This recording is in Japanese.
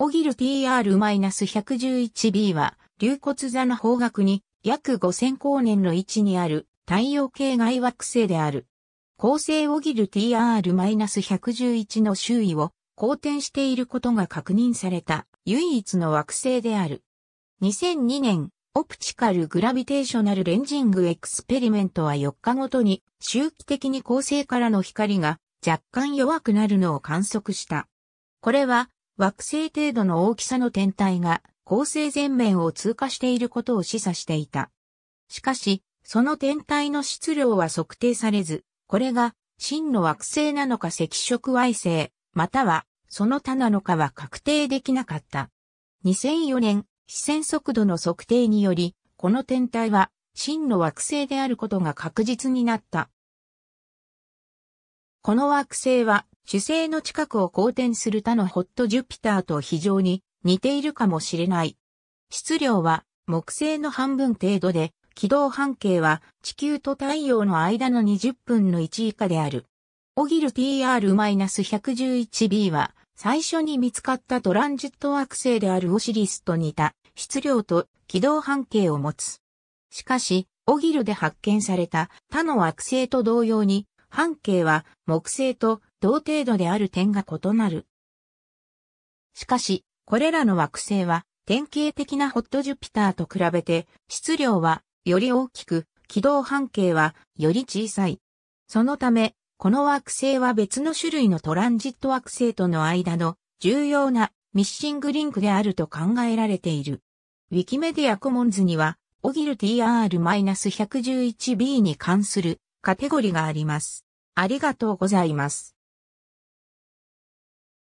オギル TR-111b は、流骨座の方角に約5000光年の位置にある太陽系外惑星である。恒星オギル TR-111 の周囲を公転していることが確認された唯一の惑星である。2002年、オプチカル・グラビテーショナル・レンジング・エクスペリメントは4日ごとに周期的に恒星からの光が若干弱くなるのを観測した。これは惑星程度の大きさの天体が恒星全面を通過していることを示唆していた。しかし、その天体の質量は測定されず、これが真の惑星なのか赤色矮星、またはその他なのかは確定できなかった。2004年、視線速度の測定により、この天体は真の惑星であることが確実になった。この惑星は主星の近くを公転する他のホットジュピターと非常に似ているかもしれない。質量は木星の半分程度で、軌道半径は地球と太陽の間の20分の1以下である。オギル TR-111b は最初に見つかったトランジット惑星であるオシリスと似た質量と軌道半径を持つ。しかし、オギルで発見された他の惑星と同様に半径は木星と同程度である点が異なる。しかし、これらの惑星は典型的なホットジュピターと比べて質量はより大きく、軌道半径はより小さい。そのため、この惑星は別の種類のトランジット惑星との間の重要なミッシングリンクであると考えられている。ウィキメディアコモンズには、オギル TR-111b に関するカテゴリがあります。ありがとうございます。